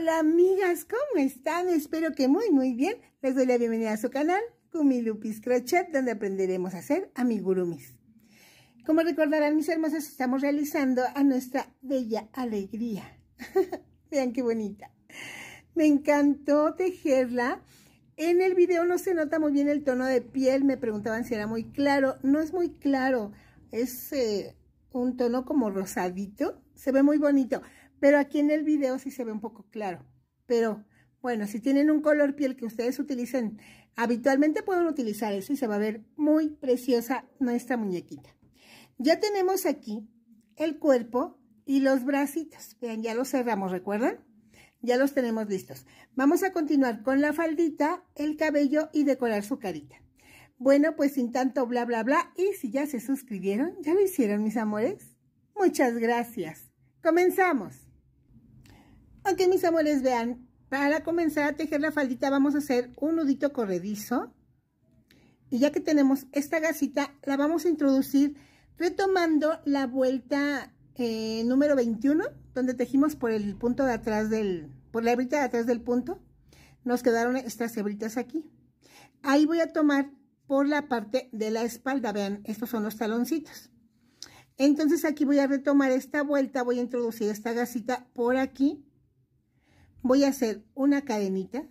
Hola amigas, ¿cómo están? Espero que muy muy bien. Les doy la bienvenida a su canal, Kumilupis Crochet, donde aprenderemos a hacer amigurumis. Como recordarán mis hermosas, estamos realizando a nuestra bella alegría. Vean qué bonita. Me encantó tejerla. En el video no se nota muy bien el tono de piel. Me preguntaban si era muy claro. No es muy claro. Es eh, un tono como rosadito. Se ve muy bonito. Pero aquí en el video sí se ve un poco claro. Pero bueno, si tienen un color piel que ustedes utilicen habitualmente, pueden utilizar eso y se va a ver muy preciosa nuestra muñequita. Ya tenemos aquí el cuerpo y los bracitos. Vean, ya los cerramos, ¿recuerdan? Ya los tenemos listos. Vamos a continuar con la faldita, el cabello y decorar su carita. Bueno, pues sin tanto bla, bla, bla. Y si ya se suscribieron, ¿ya lo hicieron, mis amores? Muchas gracias. Comenzamos que mis amores, vean, para comenzar a tejer la faldita vamos a hacer un nudito corredizo. Y ya que tenemos esta gasita, la vamos a introducir retomando la vuelta eh, número 21, donde tejimos por el punto de atrás del, por la hebrita de atrás del punto. Nos quedaron estas hebritas aquí. Ahí voy a tomar por la parte de la espalda, vean, estos son los taloncitos. Entonces aquí voy a retomar esta vuelta, voy a introducir esta gasita por aquí voy a hacer una cadenita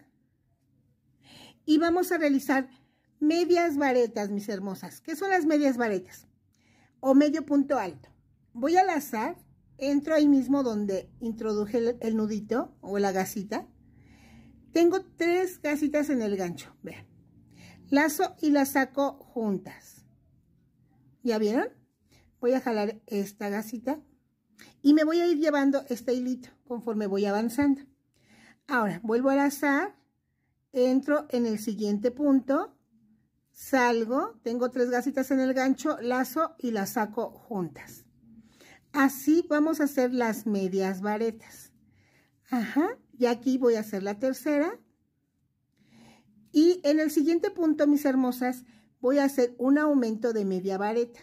y vamos a realizar medias varetas, mis hermosas. ¿Qué son las medias varetas? O medio punto alto. Voy a lazar, entro ahí mismo donde introduje el, nudito o la gasita. Tengo tres gasitas en el gancho, vean. Lazo y las saco juntas. ¿Ya vieron? Voy a jalar esta gasita y me voy a ir llevando este hilito conforme voy avanzando. Ahora, vuelvo a azar, entro en el siguiente punto, salgo, tengo tres gasitas en el gancho, lazo y las saco juntas. Así vamos a hacer las medias varetas. Ajá, y aquí voy a hacer la tercera. Y en el siguiente punto, mis hermosas, voy a hacer un aumento de media vareta.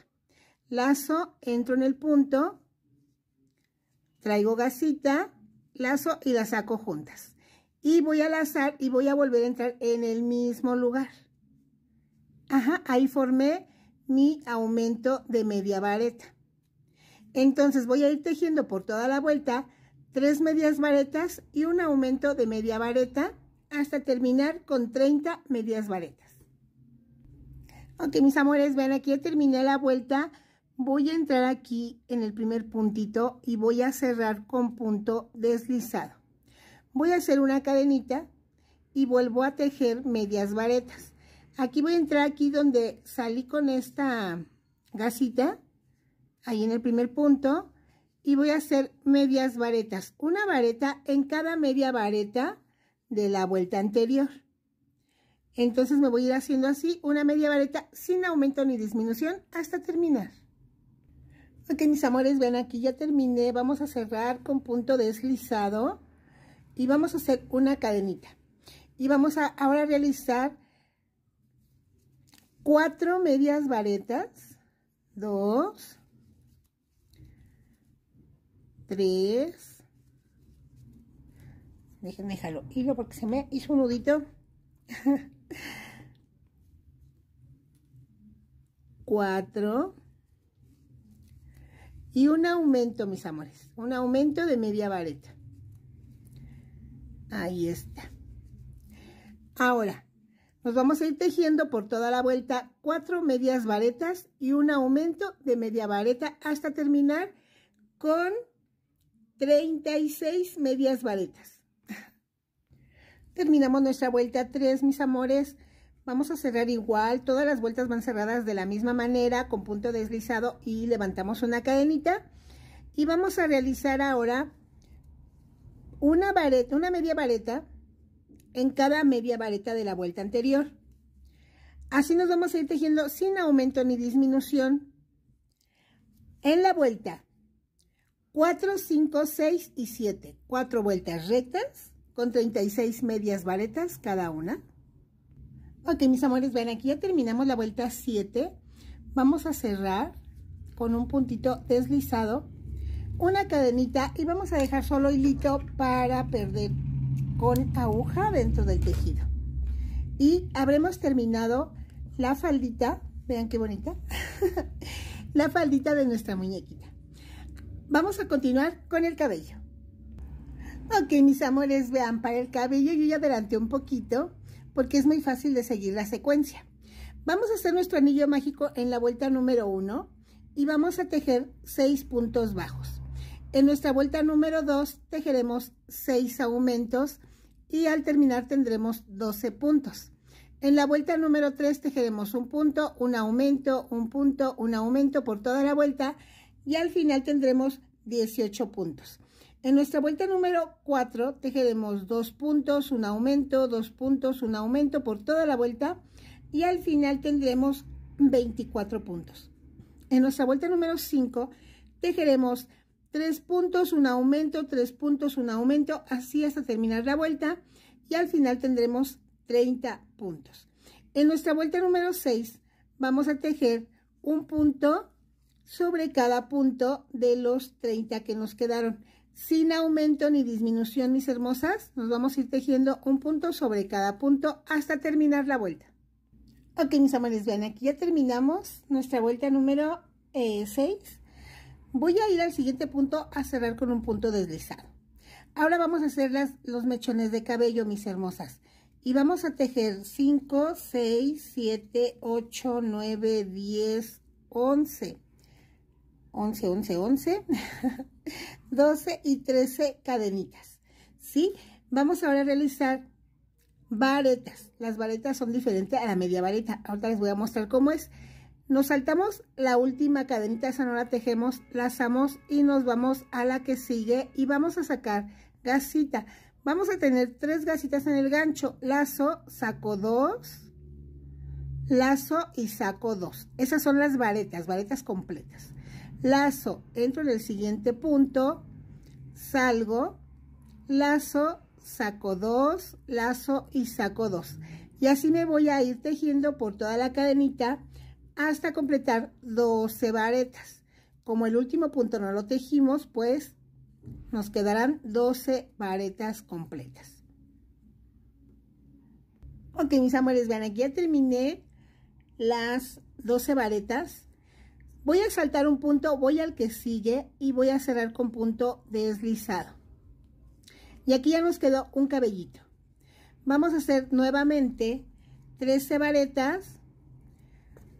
Lazo, entro en el punto, traigo gasita, lazo y la saco juntas y voy a azar y voy a volver a entrar en el mismo lugar. Ajá, ahí formé mi aumento de media vareta. Entonces voy a ir tejiendo por toda la vuelta tres medias varetas y un aumento de media vareta hasta terminar con 30 medias varetas. Ok, mis amores, ven, aquí ya terminé la vuelta. Voy a entrar aquí en el primer puntito y voy a cerrar con punto deslizado voy a hacer una cadenita y vuelvo a tejer medias varetas. Aquí voy a entrar aquí donde salí con esta gasita, ahí en el primer punto, y voy a hacer medias varetas. Una vareta en cada media vareta de la vuelta anterior. Entonces me voy a ir haciendo así, una media vareta sin aumento ni disminución hasta terminar. Ok, mis amores, ven aquí, ya terminé. Vamos a cerrar con punto deslizado y vamos a hacer una cadenita y vamos a ahora realizar cuatro medias varetas dos tres déjenme dejarlo hilo porque se me hizo un nudito cuatro y un aumento mis amores un aumento de media vareta Ahí está. Ahora, nos vamos a ir tejiendo por toda la vuelta cuatro medias varetas y un aumento de media vareta hasta terminar con 36 medias varetas. Terminamos nuestra vuelta 3, mis amores. Vamos a cerrar igual, todas las vueltas van cerradas de la misma manera, con punto deslizado y levantamos una cadenita. Y vamos a realizar ahora una, vareta, una media vareta en cada media vareta de la vuelta anterior. Así nos vamos a ir tejiendo sin aumento ni disminución. En la vuelta 4, 5, 6 y 7. cuatro vueltas rectas con 36 medias varetas cada una. Ok, mis amores, ven, aquí ya terminamos la vuelta 7. Vamos a cerrar con un puntito deslizado una cadenita y vamos a dejar solo hilito para perder con aguja dentro del tejido y habremos terminado la faldita vean qué bonita la faldita de nuestra muñequita vamos a continuar con el cabello ok mis amores vean para el cabello yo ya adelanté un poquito porque es muy fácil de seguir la secuencia vamos a hacer nuestro anillo mágico en la vuelta número uno y vamos a tejer 6 puntos bajos en nuestra vuelta número 2 tejeremos 6 aumentos y al terminar tendremos 12 puntos. En la vuelta número 3 tejeremos un punto, un aumento, un punto, un aumento por toda la vuelta y al final tendremos 18 puntos. En nuestra vuelta número 4 tejeremos 2 puntos, un aumento, 2 puntos, un aumento por toda la vuelta y al final tendremos 24 puntos. En nuestra vuelta número 5 tejeremos tres puntos, un aumento, tres puntos, un aumento, así hasta terminar la vuelta y al final tendremos 30 puntos. En nuestra vuelta número 6 vamos a tejer un punto sobre cada punto de los 30 que nos quedaron. Sin aumento ni disminución, mis hermosas, nos vamos a ir tejiendo un punto sobre cada punto hasta terminar la vuelta. Ok, mis amores, vean, aquí ya terminamos nuestra vuelta número 6. Eh, Voy a ir al siguiente punto a cerrar con un punto deslizado. Ahora vamos a hacer los mechones de cabello, mis hermosas. Y vamos a tejer 5, 6, 7, 8, 9, 10, 11. 11, 11, 11. 12 y 13 cadenitas. ¿Sí? Vamos ahora a realizar varetas. Las varetas son diferentes a la media vareta. Ahorita les voy a mostrar cómo es. Nos saltamos la última cadenita esa no la tejemos, lazamos y nos vamos a la que sigue y vamos a sacar gasita. Vamos a tener tres gasitas en el gancho, lazo, saco dos, lazo y saco dos. Esas son las varetas, varetas completas. Lazo, entro en el siguiente punto, salgo, lazo, saco dos, lazo y saco dos. Y así me voy a ir tejiendo por toda la cadenita hasta completar 12 varetas. Como el último punto no lo tejimos, pues nos quedarán 12 varetas completas. Ok, mis amores, vean, aquí ya terminé las 12 varetas. Voy a saltar un punto, voy al que sigue y voy a cerrar con punto deslizado. Y aquí ya nos quedó un cabellito. Vamos a hacer nuevamente 13 varetas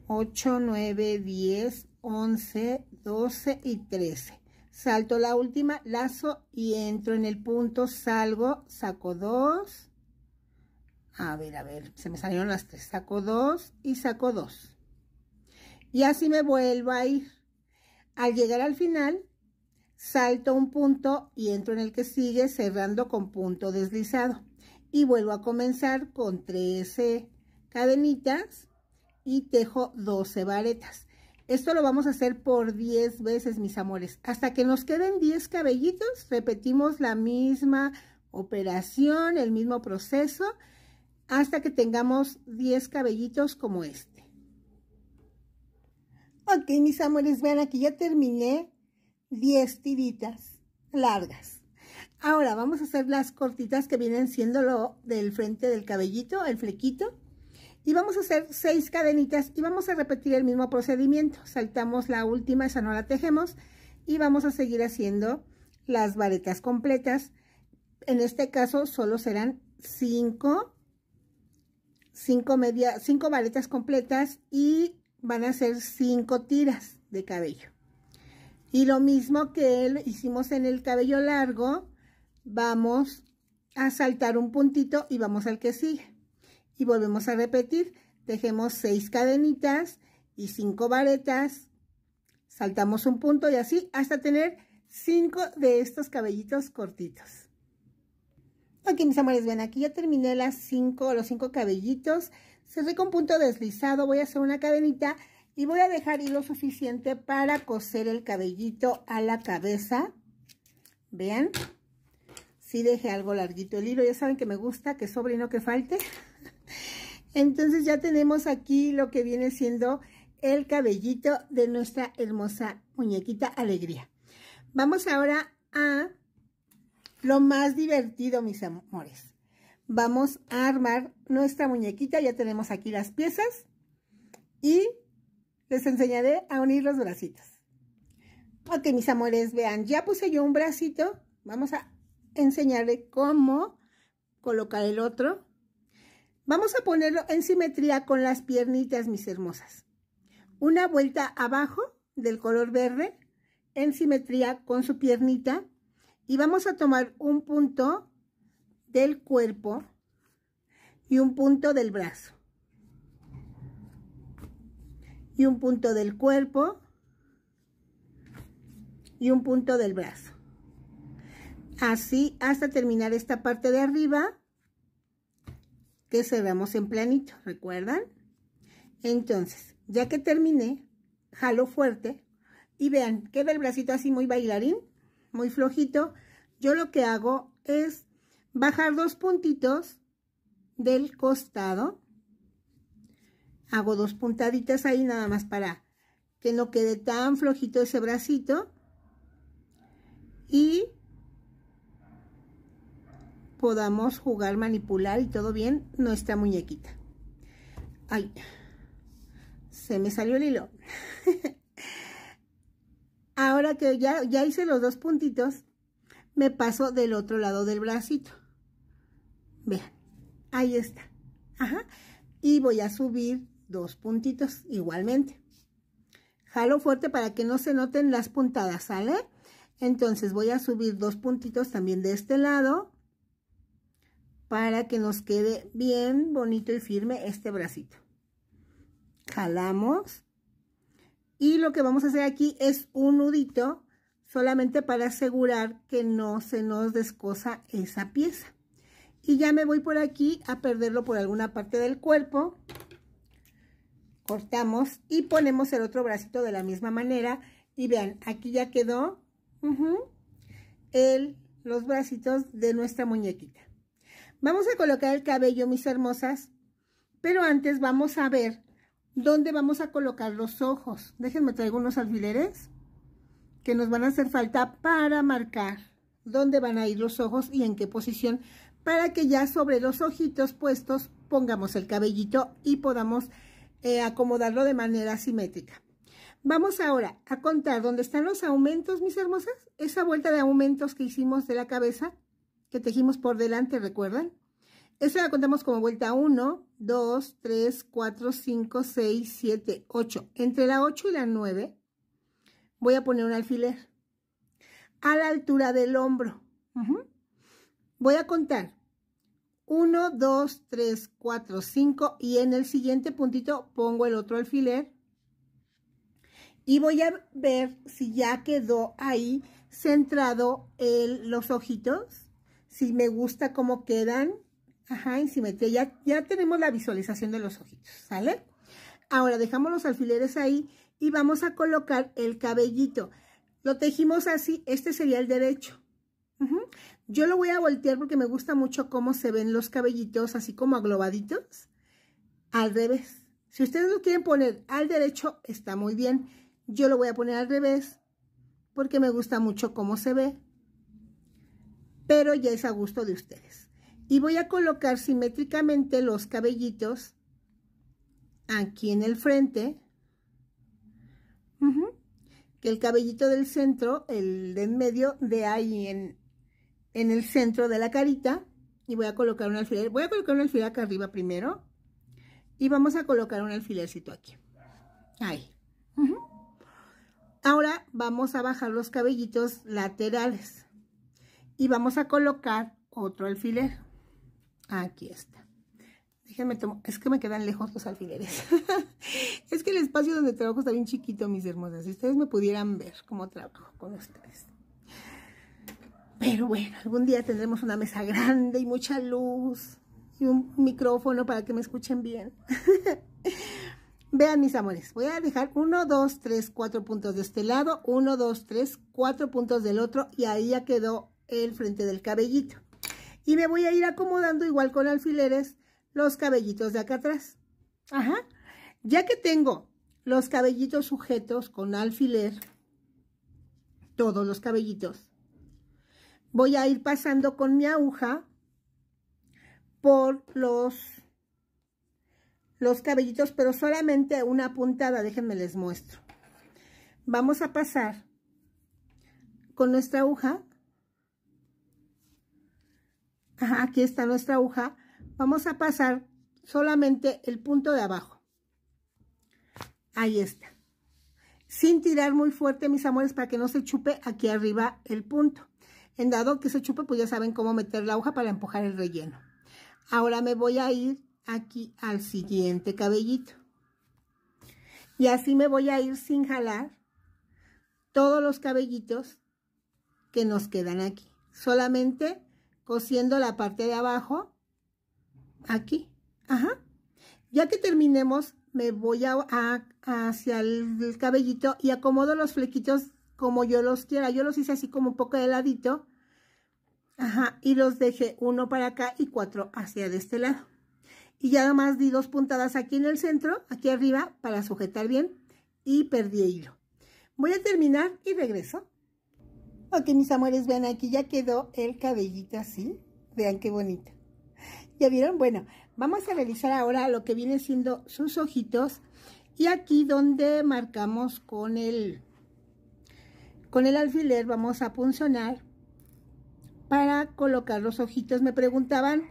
8, 9, 10, 11, 12 y 13. Salto la última, lazo y entro en el punto, salgo, saco 2. A ver, a ver, se me salieron las 3, Saco 2 y saco 2. Y así me vuelvo a ir. Al llegar al final, salto un punto y entro en el que sigue cerrando con punto deslizado. Y vuelvo a comenzar con 13 cadenitas y tejo 12 varetas. Esto lo vamos a hacer por 10 veces, mis amores. Hasta que nos queden 10 cabellitos, repetimos la misma operación, el mismo proceso, hasta que tengamos 10 cabellitos como este. Ok, mis amores, vean aquí ya terminé 10 tiritas largas. Ahora vamos a hacer las cortitas que vienen siendo lo del frente del cabellito, el flequito. Y vamos a hacer seis cadenitas y vamos a repetir el mismo procedimiento. Saltamos la última, esa no la tejemos. Y vamos a seguir haciendo las varetas completas. En este caso solo serán cinco, cinco, media, cinco varetas completas y van a ser cinco tiras de cabello. Y lo mismo que hicimos en el cabello largo, vamos a saltar un puntito y vamos al que sigue y volvemos a repetir tejemos 6 cadenitas y 5 varetas saltamos un punto y así hasta tener 5 de estos cabellitos cortitos Aquí mis amores, ven, aquí ya terminé las 5, los 5 cabellitos. Cerré con punto deslizado, voy a hacer una cadenita y voy a dejar hilo suficiente para coser el cabellito a la cabeza. Vean, si sí dejé algo larguito el hilo, ya saben que me gusta, que sobre y no que falte. Entonces ya tenemos aquí lo que viene siendo el cabellito de nuestra hermosa muñequita Alegría. Vamos ahora a lo más divertido, mis amores. Vamos a armar nuestra muñequita. Ya tenemos aquí las piezas. Y les enseñaré a unir los bracitos. Ok, mis amores, vean, ya puse yo un bracito. Vamos a enseñarle cómo colocar el otro. Vamos a ponerlo en simetría con las piernitas, mis hermosas. Una vuelta abajo del color verde, en simetría con su piernita. Y vamos a tomar un punto del cuerpo y un punto del brazo. Y un punto del cuerpo y un punto del brazo. Así hasta terminar esta parte de arriba cerramos en planito, ¿recuerdan? Entonces, ya que terminé, jalo fuerte y vean, queda el bracito así muy bailarín, muy flojito. Yo lo que hago es bajar dos puntitos del costado. Hago dos puntaditas ahí nada más para que no quede tan flojito ese bracito. Y podamos jugar, manipular y todo bien nuestra muñequita. Ay, se me salió el hilo. Ahora que ya, ya hice los dos puntitos, me paso del otro lado del bracito. Vean, ahí está. Ajá. Y voy a subir dos puntitos igualmente. Jalo fuerte para que no se noten las puntadas, ¿sale? Entonces voy a subir dos puntitos también de este lado para que nos quede bien bonito y firme este bracito. Jalamos. Y lo que vamos a hacer aquí es un nudito solamente para asegurar que no se nos descosa esa pieza. Y ya me voy por aquí a perderlo por alguna parte del cuerpo. Cortamos y ponemos el otro bracito de la misma manera. Y vean, aquí ya quedó el, los bracitos de nuestra muñequita. Vamos a colocar el cabello, mis hermosas, pero antes vamos a ver dónde vamos a colocar los ojos. Déjenme traer unos alfileres que nos van a hacer falta para marcar dónde van a ir los ojos y en qué posición para que ya sobre los ojitos puestos pongamos el cabellito y podamos eh, acomodarlo de manera simétrica. Vamos ahora a contar dónde están los aumentos, mis hermosas. Esa vuelta de aumentos que hicimos de la cabeza que tejimos por delante, ¿recuerdan? Esa la contamos como vuelta 1, 2, 3, 4, 5, 6, 7, 8. Entre la 8 y la 9 voy a poner un alfiler a la altura del hombro. Voy a contar 1, 2, 3, 4, 5 y en el siguiente puntito pongo el otro alfiler y voy a ver si ya quedó ahí centrado los ojitos si me gusta cómo quedan, ajá, en simetría. Ya, ya tenemos la visualización de los ojitos, ¿sale? Ahora dejamos los alfileres ahí y vamos a colocar el cabellito. Lo tejimos así, este sería el derecho. Yo lo voy a voltear porque me gusta mucho cómo se ven los cabellitos, así como aglobaditos, al revés. Si ustedes lo quieren poner al derecho, está muy bien. Yo lo voy a poner al revés porque me gusta mucho cómo se ve pero ya es a gusto de ustedes. Y voy a colocar simétricamente los cabellitos aquí en el frente. Que el cabellito del centro, el de en medio, de ahí en, el centro de la carita. Y voy a colocar un alfiler. Voy a colocar un alfiler acá arriba primero. Y vamos a colocar un alfilercito aquí. Ahí. Ahora vamos a bajar los cabellitos laterales y vamos a colocar otro alfiler aquí está déjenme es que me quedan lejos los alfileres es que el espacio donde trabajo está bien chiquito mis hermosas, si ustedes me pudieran ver cómo trabajo con ustedes pero bueno, algún día tendremos una mesa grande y mucha luz y un micrófono para que me escuchen bien Vean, mis amores, voy a dejar uno, dos, tres, cuatro puntos de este lado, Uno, dos, tres, cuatro puntos del otro y ahí ya quedó el frente del cabellito. Y me voy a ir acomodando igual con alfileres los cabellitos de acá atrás. Ajá. Ya que tengo los cabellitos sujetos con alfiler, todos los cabellitos, voy a ir pasando con mi aguja por los, los cabellitos, pero solamente una puntada, déjenme les muestro. Vamos a pasar con nuestra aguja aquí está nuestra aguja, vamos a pasar solamente el punto de abajo. Ahí está. Sin tirar muy fuerte, mis amores, para que no se chupe aquí arriba el punto. En dado que se chupe, pues ya saben cómo meter la aguja para empujar el relleno. Ahora me voy a ir aquí al siguiente cabellito. Y así me voy a ir sin jalar todos los cabellitos que nos quedan aquí. Solamente cosiendo la parte de abajo, aquí, ajá. Ya que terminemos, me voy a, hacia el, cabellito y acomodo los flequitos como yo los quiera. Yo los hice así como un poco de ladito. Ajá, y los dejé uno para acá y cuatro hacia de este lado. Y ya más di dos puntadas aquí en el centro, aquí arriba, para sujetar bien. Y perdí el hilo. Voy a terminar y regreso. Ok, mis amores, vean aquí ya quedó el cabellito así. Vean qué bonito. ¿Ya vieron? Bueno, vamos a realizar ahora lo que viene siendo sus ojitos. Y aquí donde marcamos con el, con el alfiler vamos a punzonar para colocar los ojitos. Me preguntaban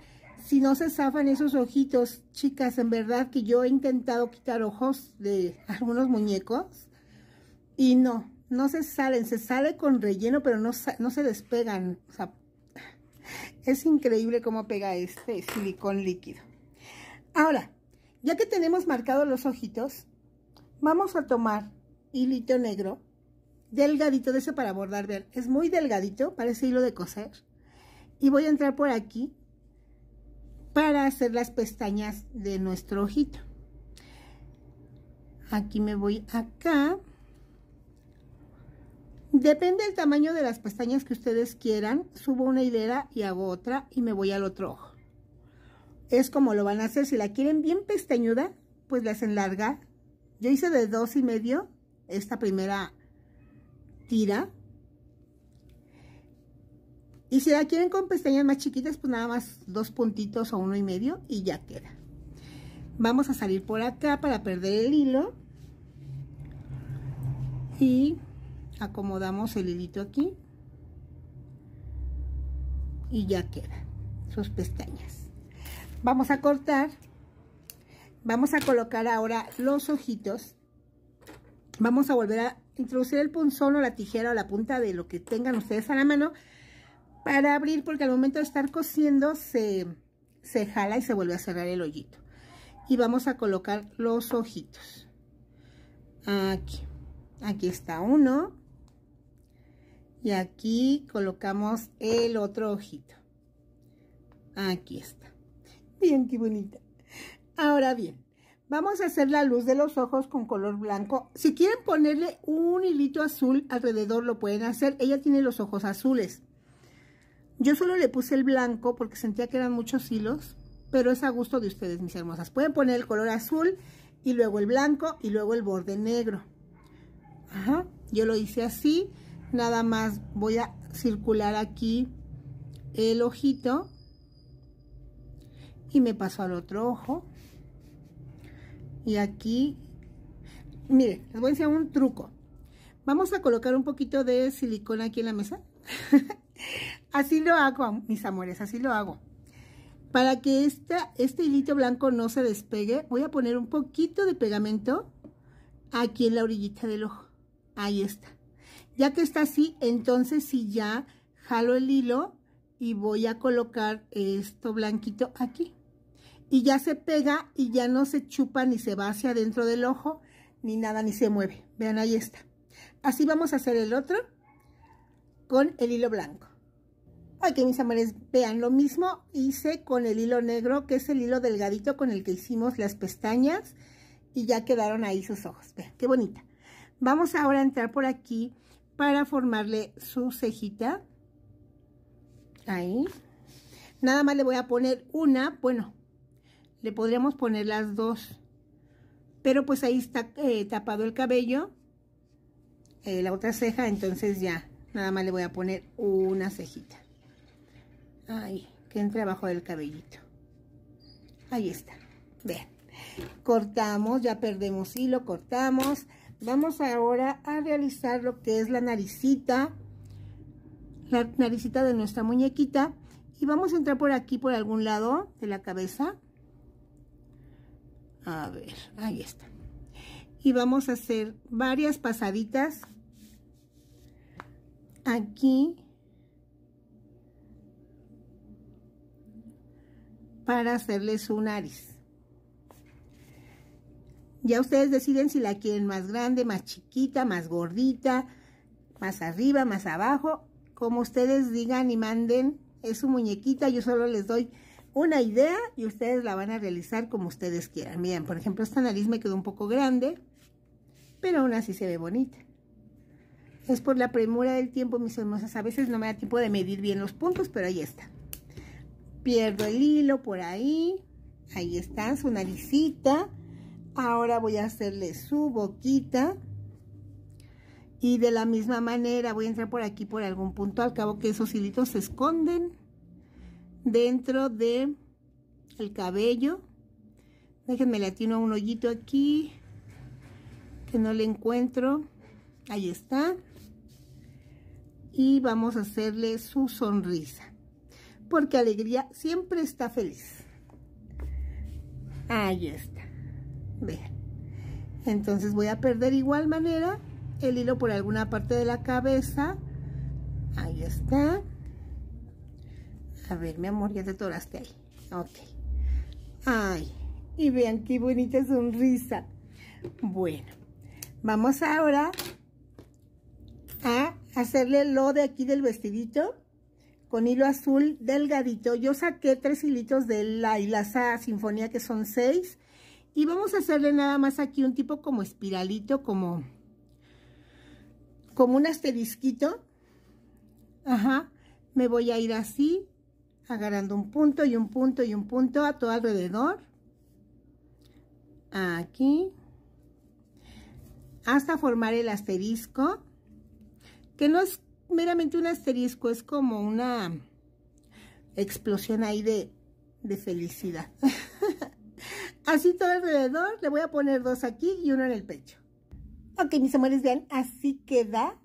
si no se zafan esos ojitos, chicas. En verdad que yo he intentado quitar ojos de algunos muñecos y no, no se salen, se sale con relleno, pero no, no se despegan. es increíble cómo pega este silicón líquido. Ahora, ya que tenemos marcados los ojitos, vamos a tomar hilito negro, delgadito de ese para bordar, ver, es muy delgadito, parece hilo de coser. Y voy a entrar por aquí para hacer las pestañas de nuestro ojito. Aquí me voy acá. Depende del tamaño de las pestañas que ustedes quieran, subo una hilera y hago otra y me voy al otro ojo. Es como lo van a hacer, si la quieren bien pestañuda, pues la hacen larga. Yo hice de dos y medio esta primera tira. Y si la quieren con pestañas más chiquitas, pues nada más dos puntitos o uno y medio y ya queda. Vamos a salir por acá para perder el hilo. Y acomodamos el hilito aquí y ya queda sus pestañas vamos a cortar vamos a colocar ahora los ojitos vamos a volver a introducir el punzón o la tijera o la punta de lo que tengan ustedes a la mano para abrir porque al momento de estar cosiendo se, se jala y se vuelve a cerrar el hoyito y vamos a colocar los ojitos aquí aquí está uno y aquí colocamos el otro ojito. Aquí está. Bien, qué bonita. Ahora bien, vamos a hacer la luz de los ojos con color blanco. Si quieren ponerle un hilito azul alrededor, lo pueden hacer. Ella tiene los ojos azules. Yo solo le puse el blanco porque sentía que eran muchos hilos, pero es a gusto de ustedes, mis hermosas. Pueden poner el color azul y luego el blanco y luego el borde negro. Ajá. Yo lo hice así nada más voy a circular aquí el ojito y me paso al otro ojo y aquí miren, les voy a enseñar un truco vamos a colocar un poquito de silicona aquí en la mesa así lo hago mis amores, así lo hago para que este hilito blanco no se despegue voy a poner un poquito de pegamento aquí en la orillita del ojo ahí está ya que está así, entonces si ya jalo el hilo y voy a colocar esto blanquito aquí. Y ya se pega y ya no se chupa ni se va hacia dentro del ojo, ni nada, ni se mueve. Vean, ahí está. Así vamos a hacer el otro con el hilo blanco. que mis amores, vean, lo mismo hice con el hilo negro, que es el hilo delgadito con el que hicimos las pestañas. Y ya quedaron ahí sus ojos. Vean, qué bonita. Vamos ahora a entrar por aquí para formarle su cejita. Ahí. Nada más le voy a poner una, bueno, le podríamos poner las dos. Pero pues ahí está eh, tapado el cabello, eh, la otra ceja, entonces ya, nada más le voy a poner una cejita. Ahí, que entre abajo del cabellito. Ahí está, vean. Cortamos, ya perdemos hilo, cortamos. Vamos ahora a realizar lo que es la naricita, la naricita de nuestra muñequita. Y vamos a entrar por aquí, por algún lado de la cabeza. A ver, ahí está. Y vamos a hacer varias pasaditas. Aquí. Para hacerle su nariz. Ya ustedes deciden si la quieren más grande, más chiquita, más gordita, más arriba, más abajo. Como ustedes digan y manden, es su muñequita, yo solo les doy una idea y ustedes la van a realizar como ustedes quieran. Miren, por ejemplo, esta nariz me quedó un poco grande, pero aún así se ve bonita. Es por la premura del tiempo, mis hermosas. A veces no me da tiempo de medir bien los puntos, pero ahí está. Pierdo el hilo por ahí. Ahí está su naricita. Ahora voy a hacerle su boquita. Y de la misma manera voy a entrar por aquí por algún punto. Al cabo que esos hilitos se esconden dentro de el cabello. Déjenme le atino un hoyito aquí. Que no le encuentro. Ahí está. Y vamos a hacerle su sonrisa. Porque alegría siempre está feliz. Ahí está vean entonces voy a perder igual manera el hilo por alguna parte de la cabeza ahí está a ver mi amor ya te toraste ahí ok ay y vean qué bonita sonrisa bueno vamos ahora a hacerle lo de aquí del vestidito con hilo azul delgadito. Yo saqué tres hilitos de la hilaza sinfonía que son seis y vamos a hacerle nada más aquí un tipo como espiralito, como, como un asterisquito. Ajá. Me voy a ir así, agarrando un punto y un punto y un punto a todo alrededor. Aquí. Hasta formar el asterisco. Que no es meramente un asterisco, es como una explosión ahí de, de felicidad. Así todo alrededor, le voy a poner dos aquí y uno en el pecho. Ok, mis amores, vean, así queda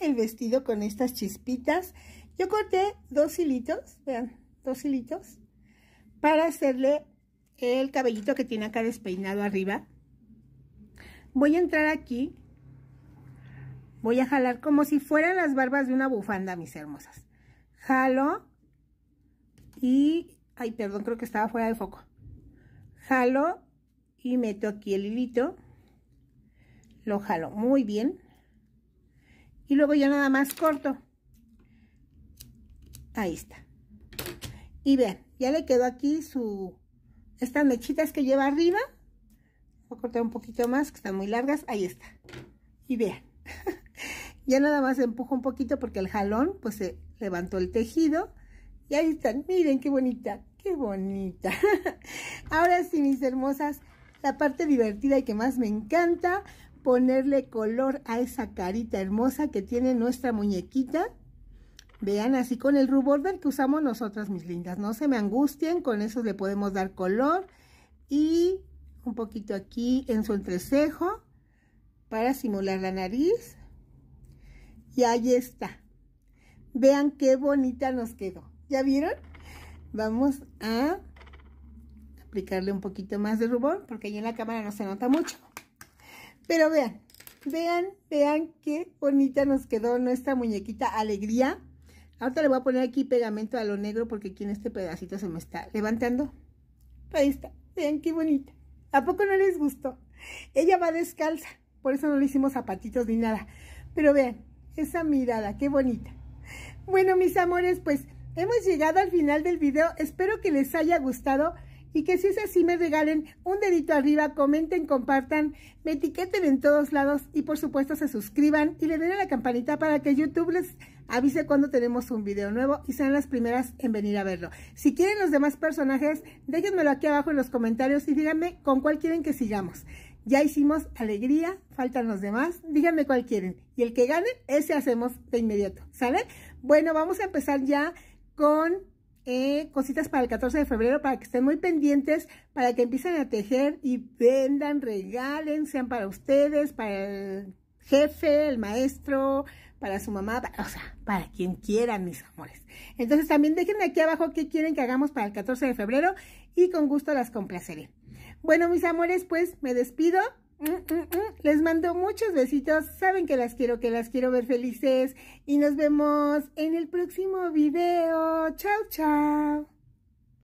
el vestido con estas chispitas. Yo corté dos hilitos, vean, dos hilitos, para hacerle el cabellito que tiene acá despeinado arriba. Voy a entrar aquí, voy a jalar como si fueran las barbas de una bufanda, mis hermosas. Jalo y... Ay, perdón, creo que estaba fuera de foco jalo y meto aquí el hilito lo jalo muy bien y luego ya nada más corto ahí está y vean ya le quedó aquí su estas mechitas que lleva arriba voy a cortar un poquito más que están muy largas ahí está y vean ya nada más empujo un poquito porque el jalón pues se levantó el tejido y ahí están miren qué bonita Qué bonita. Ahora sí, mis hermosas, la parte divertida y que más me encanta, ponerle color a esa carita hermosa que tiene nuestra muñequita. Vean, así con el rubor del que usamos nosotras, mis lindas. No se me angustien, con eso le podemos dar color. Y un poquito aquí en su entrecejo para simular la nariz. Y ahí está. Vean qué bonita nos quedó. ¿Ya vieron? vamos a aplicarle un poquito más de rubor porque ahí en la cámara no se nota mucho. Pero vean, vean, vean qué bonita nos quedó nuestra muñequita Alegría. Ahorita le voy a poner aquí pegamento a lo negro porque aquí en este pedacito se me está levantando. Ahí está, vean qué bonita. ¿A poco no les gustó? Ella va descalza, por eso no le hicimos zapatitos ni nada. Pero vean, esa mirada, qué bonita. Bueno, mis amores, pues... Hemos llegado al final del video, espero que les haya gustado y que si es así me regalen un dedito arriba, comenten, compartan, me etiqueten en todos lados y por supuesto se suscriban y le den a la campanita para que YouTube les avise cuando tenemos un video nuevo y sean las primeras en venir a verlo. Si quieren los demás personajes, déjenmelo aquí abajo en los comentarios y díganme con cuál quieren que sigamos. Ya hicimos alegría, faltan los demás, díganme cuál quieren. Y el que gane, ese hacemos de inmediato, ¿sale? Bueno, vamos a empezar ya con eh, cositas para el 14 de febrero, para que estén muy pendientes, para que empiecen a tejer y vendan, regalen, sean para ustedes, para el jefe, el maestro, para su mamá, para, o sea, para quien quieran, mis amores. Entonces también dejen aquí abajo qué quieren que hagamos para el 14 de febrero y con gusto las complaceré. Bueno, mis amores, pues me despido. Mm, mm, mm. Les mando muchos besitos. Saben que las quiero, que las quiero ver felices. Y nos vemos en el próximo video. Chao, chao.